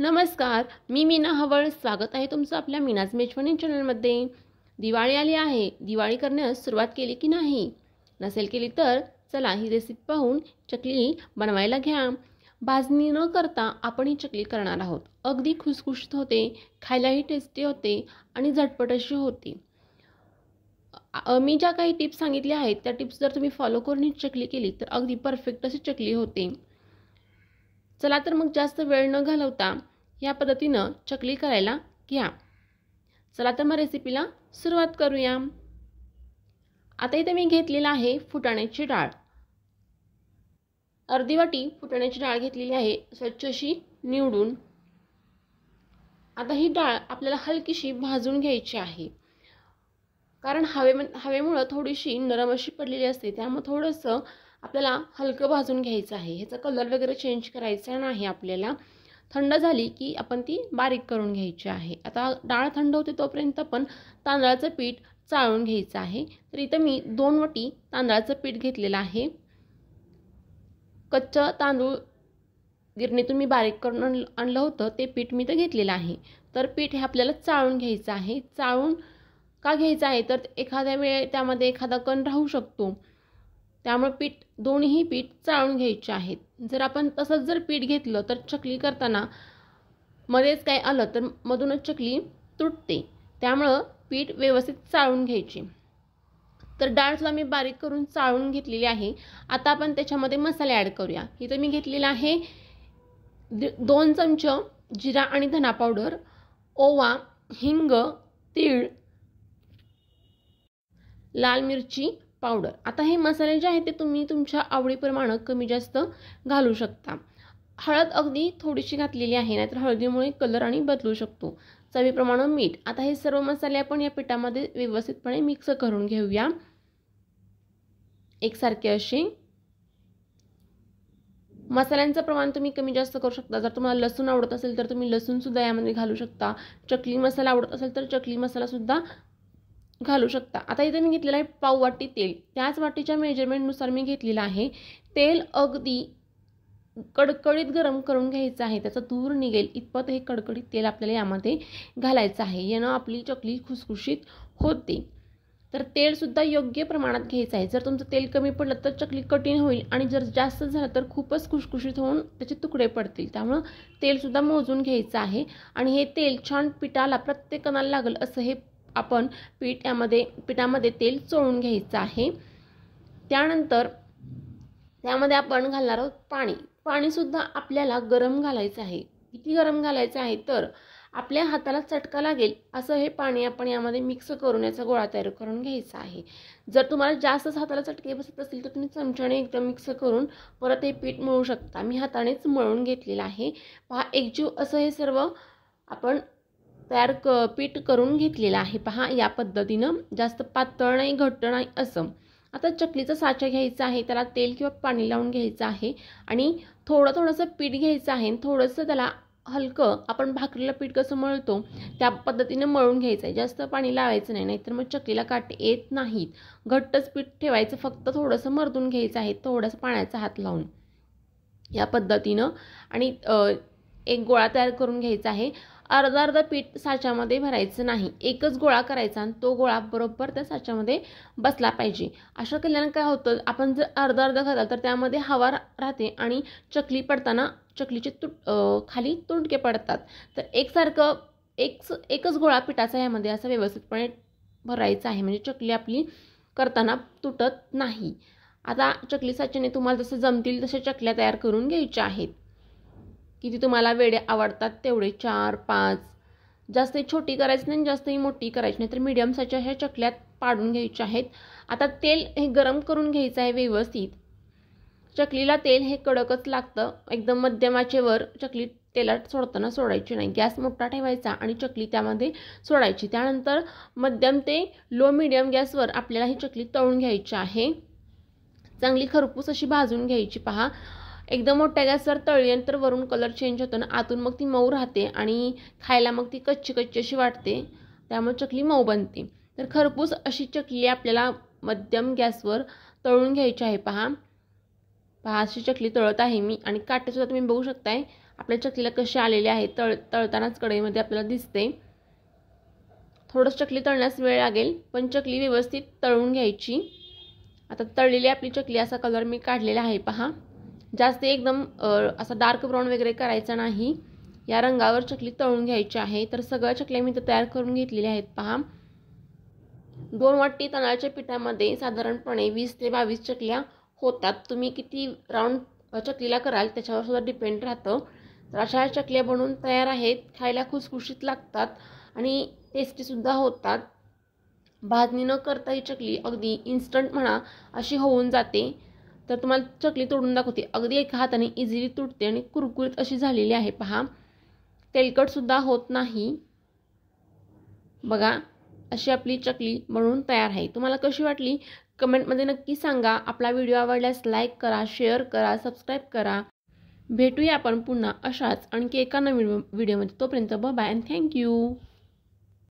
नमस्कार मी मीना हवळ स्वागत आहे तुमचं आपल्या मीनाज मेजवानी चॅनलमध्ये दिवाळी आली आहे दिवाळी करण्यास सुरुवात केली की नाही नसेल केली तर चला ही रेसिपी पाहून चकली बनवायला घ्या भाजणी न करता आपण ही चकली करणार आहोत अगदी खुसखुशीत होते खायलाही टेस्टी होते आणि झटपट अशी होती मी ज्या काही टिप्स सांगितल्या आहेत त्या टिप्स जर तुम्ही फॉलो करून ही चकली केली तर अगदी परफेक्ट अशी चकली होते चला तर मग जास्त वेळ न घालवता या पद्धतीनं चकली करायला घ्या चला तर मग रेसिपीला सुरुवात करूया आता इथे मी घेतलेला आहे फुटाण्याची डाळ अर्धी वाटी फुटाण्याची डाळ घेतलेली आहे स्वच्छ अशी निवडून आता ही डाळ आपल्याला हलकीशी भाजून घ्यायची आहे कारण हवे हवेमुळं थोडीशी नरम अशी पडलेली असते त्यामुळं थोडंसं आपल्याला हलकं भाजून घ्यायचं आहे ह्याचा कलर वगैरे चेंज करायचा नाही आपल्याला थंड झाली की आपण ती बारीक करून घ्यायची आहे आता डाळ थंड होते तोपर्यंत पण तांदळाचं पीठ चाळून घ्यायचं आहे तर इथं मी दोन वटी तांदळाचं पीठ घेतलेलं आहे कच्चं तांदूळ गिरणीतून मी बारीक करून आणलं होतं ते पीठ मी तर घेतलेलं आहे तर पीठ हे आपल्याला चाळून घ्यायचं आहे चाळून का घ्यायचं आहे तर एखाद्या वेळे त्यामध्ये एखादा कण राहू शकतो त्यामुळे पीठ दोन्ही पीठ चाळून घ्यायचे आहेत जर आपण तसंच जर पीठ घेतलं तर चकली करताना मध्येच काय आलं तर मधूनच चकली तुटते त्यामुळं पीठ व्यवस्थित चाळून घ्यायची तर डाळसुद्धा मी बारीक करून चाळून घेतलेली आहे आता आपण त्याच्यामध्ये मसाले ॲड करूया इथं मी घेतलेला आहे दोन चमच जिरा आणि धना पावडर ओवा हिंग तीळ लाल मिरची पावडर आता हे मसाले जे आहेत ते तुम्ही तुमच्या आवडीप्रमाणे कमी जास्त घालू शकता हळद अगदी थोडीशी घातलेली आहे नाहीतर हळदीमुळे कलर आणि बदलू शकतो चवीप्रमाणे मीठ आता हे सर्व मसाले आपण या पिठामध्ये व्यवस्थितपणे मिक्स करून घेऊया एकसारखे असे मसाल्यांचं प्रमाण तुम्ही कमी जास्त करू शकता जर तुम्हाला लसूण आवडत असेल तर तुम्ही लसूणसुद्धा यामध्ये घालू शकता चकली मसाला आवडत असेल तर चकली मसालासुद्धा घालू शकता आता इथे मी घेतलेलं आहे पाव वाटी तेल त्याच वाटीच्या मेजरमेंटनुसार मी घेतलेलं आहे तेल अगदी कडकडीत गरम करून घ्यायचं आहे त्याचा दूर निघेल इतपत हे कडकडीत तेल आपल्याला यामध्ये घालायचं आहे यानं आपली चकली खुसखुशीत होते तर तेलसुद्धा योग्य प्रमाणात घ्यायचं आहे जर तुमचं तेल कमी पडलं तर चकली कठीण होईल आणि जर जास्त झालं तर खूपच खुसखुशीत होऊन त्याचे तुकडे पडतील त्यामुळं तेलसुद्धा मोजून घ्यायचं आहे आणि हे तेल छान पिठाला प्रत्येक कणाला लागेल असं हे आपण पीठ यामध्ये पिठामध्ये तेल चोळून घ्यायचं आहे त्यानंतर त्यामध्ये आपण घालणार आहोत पाणी पाणीसुद्धा आपल्याला गरम घालायचं आहे किती गरम घालायचं आहे तर आपल्या हाताला चटका लागेल असं हे पाणी आपण यामध्ये मिक्स करून याचा गोळा तयार करून घ्यायचा आहे जर तुम्हाला जास्तच हाताला चटके बसत असतील तर तुम्ही चमच्याने एकदम मिक्स करून परत हे पीठ मळू शकता मी हातानेच मळून घेतलेलं आहे पहा एकजीव असं हे सर्व आपण तयार क पीठ करून घेतलेलं आहे पहा या पद्धतीनं जास्त पातळ नाही घट्ट नाही असं आता चकलीचा साचा घ्यायचा आहे त्याला तेल किंवा पाणी लावून घ्यायचं आहे आणि थोडं थोडंसं पीठ घ्यायचं आहे आणि थोडंसं त्याला हलकं आपण भाकरीला पीठ कसं मळतो त्या पद्धतीनं मळून घ्यायचं आहे जास्त पाणी लावायचं नाही नाहीतर मग चकलीला काट येत नाहीत घट्टच पीठ ठेवायचं फक्त थोडंसं मरदून घ्यायचं आहे थोडंसं पाण्याचा हात लावून या पद्धतीनं आणि एक गोळा तयार करून घ्यायचा आहे अर्धा अर्धा पीठ साच्यामध्ये भरायचं नाही एकच गोळा करायचा आणि तो गोळा बरोबर त्या साच्यामध्ये बसला पाहिजे अशा केल्यानं काय होतं आपण जर अर्धा अर्धा घालाल तर त्यामध्ये हवा राहते आणि चकली पडताना चकलीचे तुट खाली तुंडके पडतात तर एकसारखं एक एकच गोळा पिठाचा यामध्ये असं व्यवस्थितपणे भरायचा आहे म्हणजे चकली आपली करताना तुटत नाही आता चकली साच्याने तुम्हाला जसं जमतील तशा चकल्या तयार करून घ्यायच्या आहेत किती तुम्हाला वेडे आवडतात तेवढे चार पाच जास्त छोटी करायची नाही आणि जास्तही मोठी करायची नाही तर मीडियम साईजच्या ह्या चकल्यात पाडून घ्यायच्या आहेत आता तेल हे गरम करून घ्यायचं आहे व्यवस्थित चकलीला तेल हे कडकच लागतं एकदम मध्यमाचेवर चकली तेलात सोडताना सोडायची नाही गॅस मोठा ठेवायचा आणि चकली त्यामध्ये सोडायची त्यानंतर मध्यम ते लो मिडियम गॅसवर आपल्याला ही चकली तळून घ्यायची आहे चांगली खरपूस अशी भाजून घ्यायची पहा एकदम मोठ्या गॅसवर तळली तर वरून कलर चेंज होतो ना आतून मग ती मऊ राहते आणि खायला मग ती कच्ची कच्ची अशी वाटते त्यामुळे चकली मऊ बनते तर खरपूस अशी चकली आपल्याला मध्यम गॅसवर तळून घ्यायची आहे पहा पहा अशी चकली तळत आहे मी आणि काटेसुद्धा तुम्ही बघू शकताय आपल्या चकलीला कशी आलेली आहे तळ तळतानाच कढईमध्ये आपल्याला दिसते थोडंसं चकली तळण्यास वेळ लागेल पण चकली व्यवस्थित तळून घ्यायची आता तळलेली आपली चकली असा कलर मी काढलेला आहे पहा जास्त एकदम असा डार्क ब्राऊन वगैरे करायचा नाही या रंगावर चकली तळून घ्यायची आहे तर सगळ्या चकल्या मी तयार करून घेतलेल्या आहेत पहा दोन वाटी तणाच्या पिठामध्ये साधारणपणे वीस ते बावीस चकल्या होतात तुम्ही किती राऊंड चकलीला कराल त्याच्यावर सुद्धा डिपेंड राहतं तर अशा चकल्या बनवून तयार आहेत खायला खुसखुशीत लागतात आणि टेस्टीसुद्धा होतात भाजणी न करता ही चकली अगदी इन्स्टंट म्हणा अशी होऊन जाते तर तुम्हाला चकली तोडून दाखवते अगदी एका हाताने इझिली तुटते आणि कुरकुरीत अशी झालेली आहे पहा तेलकटसुद्धा होत नाही बघा अशी आपली चकली बनवून तयार आहे तुम्हाला कशी वाटली कमेंटमध्ये नक्की सांगा आपला व्हिडिओ आवडल्यास लाईक करा शेअर करा सबस्क्राईब करा भेटूया आपण पुन्हा अशाच आणखी एका नवीन व्हिडिओमध्ये तोपर्यंत ब बाय अँड थँक्यू